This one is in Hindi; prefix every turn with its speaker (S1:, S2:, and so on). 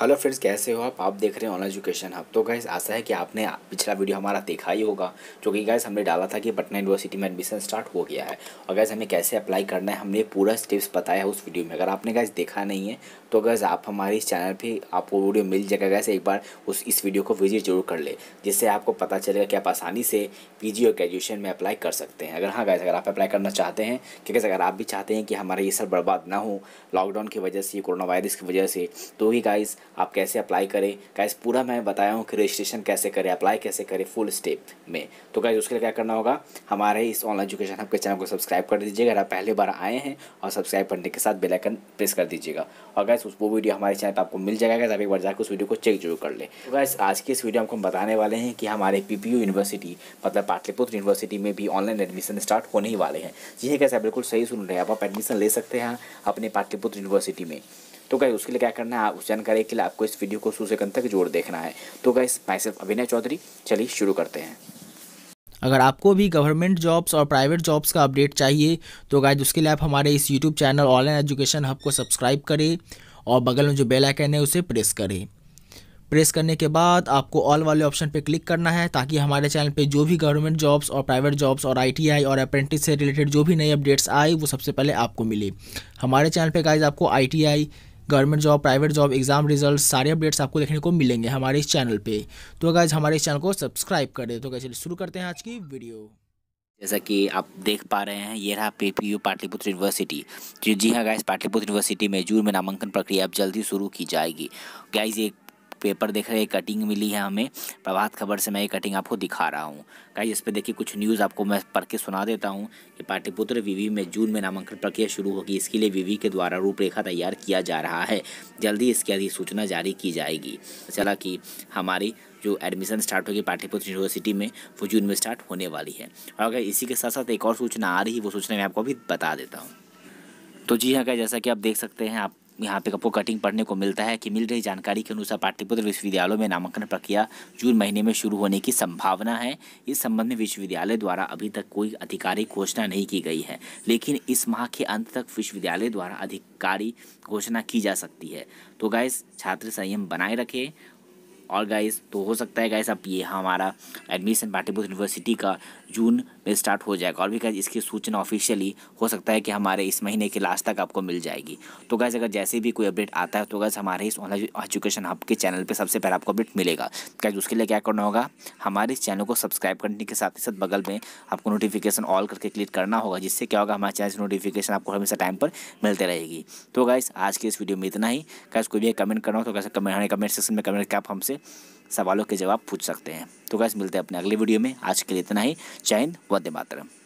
S1: हेलो फ्रेंड्स कैसे हो आप आप देख रहे हैं ऑनलाइन एजुकेशन हब तो गाइस आशा है कि आपने पिछला वीडियो हमारा देखा ही होगा जो कि गाइस हमने डाला था कि पटना यूनिवर्सिटी में एडमिशन स्टार्ट हो गया है और गाइस हमें कैसे अप्लाई करना है हमने पूरा स्टेप्स बताया है उस वीडियो में अगर आपने गाइस देखा नहीं है तो गैस आप हमारे इस चैनल पर आपको वीडियो मिल जाएगा गैस एक बार उस इस वीडियो को विजिट जरूर कर ले जिससे आपको पता चलेगा कि आप आसानी से पी और ग्रेजुएशन में अप्लाई कर सकते हैं अगर हाँ गैस अगर आप अप्लाई करना चाहते हैं कि गैस अगर आप भी चाहते हैं कि हमारा ये सर बर्बाद ना हो लॉकडाउन की वजह से कोरोना वायरस की वजह से तो ही गाइज़ आप कैसे अप्लाई करें कैसे पूरा मैं बताया हूँ कि रजिस्ट्रेशन कैसे करें अप्लाई कैसे करें फुल स्टेप में तो कैसे उसके लिए क्या करना होगा हमारे इस ऑनलाइन एजुकेशन आपके चैनल को सब्सक्राइब कर दीजिएगा अगर आप पहले बार आए हैं और सब्सक्राइब करने के साथ बेलाइकन प्रेस कर दीजिएगा और गैस उस वो वीडियो हमारे चैनल पर आपको मिल जाएगा आप एक बार जाकर उस वीडियो को चेक जरूर कर लें तो गैस आज की इस वीडियो आपको हम बताने वाले हैं कि हमारे पी यूनिवर्सिटी मतलब पाटलिपुत्र यूनिवर्सिटी में भी ऑनलाइन एडमिशन स्टार्ट होने ही वाले हैं जी है हाँ कैसे बिल्कुल सही सुन रहे हैं आप एडमिशन ले सकते हैं अपने पाटलिपुत्र यूनिवर्सिटी में तो गाइस उसके लिए क्या करना है उस जानकारी के लिए आपको इस वीडियो को सुसेकंद तक जोड़ देखना है तो गाइस माई सेल्फ अभिनय चौधरी चलिए शुरू करते हैं
S2: अगर आपको भी गवर्नमेंट जॉब्स और प्राइवेट जॉब्स का अपडेट चाहिए तो गाइज उसके लिए आप हमारे इस YouTube channel online education hub को सब्सक्राइब करें और बगल में जो बेल आइकन है उसे प्रेस करें प्रेस करने के बाद आपको ऑल वाले ऑप्शन पर क्लिक करना है ताकि हमारे चैनल पे जो भी गवर्नमेंट जॉब्स और प्राइवेट जॉब्स और आईटीआई और अप्रेंटिस से रिलेटेड जो भी नए अपडेट्स आए वो सबसे पहले आपको मिले हमारे चैनल पे गाइज आपको ITI government job private job exam result सारे अपडेट्स आपको देखने को मिलेंगे हमारे इस चैनल पे तो अगर हमारे इस चैनल को सब्सक्राइब कर दे तो कैसे शुरू करते हैं आज की वीडियो
S1: जैसा कि आप देख पा रहे हैं ये रहा P P U Pataliputra university जी हाँ गाइस पाटलिपुत्र यूनिवर्सिटी में जून में नामांकन प्रक्रिया अब जल्दी शुरू की जाएगी गाइस एक पेपर देख रहे हैं कटिंग मिली है हमें प्रभात खबर से मैं ये कटिंग आपको दिखा रहा हूँ कहीं इस पर देखिए कुछ न्यूज़ आपको मैं पढ़ के सुना देता हूँ कि पाटलिपुत्र वीवी में जून में नामांकन प्रक्रिया शुरू होगी इसके लिए वीवी के द्वारा रूपरेखा तैयार किया जा रहा है जल्दी इसकी अधिसूचना जारी की जाएगी चला कि हमारी जो एडमिशन स्टार्ट होगी पाटलिपुत्र यूनिवर्सिटी में वो जून में स्टार्ट होने वाली है और अगर इसी के साथ साथ एक और सूचना आ रही है वो सूचना मैं आपको अभी बता देता हूँ तो जी हाँ क्या जैसा कि आप देख सकते हैं आप यहाँ पे आपको कटिंग पढ़ने को मिलता है कि मिल रही जानकारी के अनुसार पाटलिपुत्र विश्वविद्यालय में नामांकन प्रक्रिया जून महीने में शुरू होने की संभावना है इस संबंध में विश्वविद्यालय द्वारा अभी तक कोई आधिकारिक घोषणा नहीं की गई है लेकिन इस माह के अंत तक विश्वविद्यालय द्वारा अधिकारी घोषणा की जा सकती है तो गाइस छात्र संयम बनाए रखें और गाइस तो हो सकता है गाइस अब ये हमारा एडमिशन पाटलिपुत्र यूनिवर्सिटी का जून स्टार्ट हो जाएगा और भी कैसे इसकी सूचना ऑफिशियली हो सकता है कि हमारे इस महीने के लास्ट तक आपको मिल जाएगी तो गैस अगर जैसे भी कोई अपडेट आता है तो गैस हमारे इस ऑनलाइन एजुकेशन हब के चैनल पर सबसे पहले आपको अपडेट मिलेगा गैस उसके लिए क्या करना होगा हमारे इस चैनल को सब्सक्राइब करने के साथ ही साथ बगल में आपको नोटिफिकेशन ऑल करके क्लिक करना होगा जिससे क्या होगा हमारे चैनल से नोटिफिकेशन आपको हमेशा टाइम पर मिलते रहेगी तो गैस आज के इस वीडियो में इतना ही गैस कोई भी कमेंट करना हो तो कैसे कमेंट हमारे कमेंट सेक्शन में कमेंट करके आप हमसे सवालों के जवाब पूछ सकते हैं तो कैसे मिलते हैं अपने अगले वीडियो में आज के लिए इतना ही चैन हिंद वंदे मातरम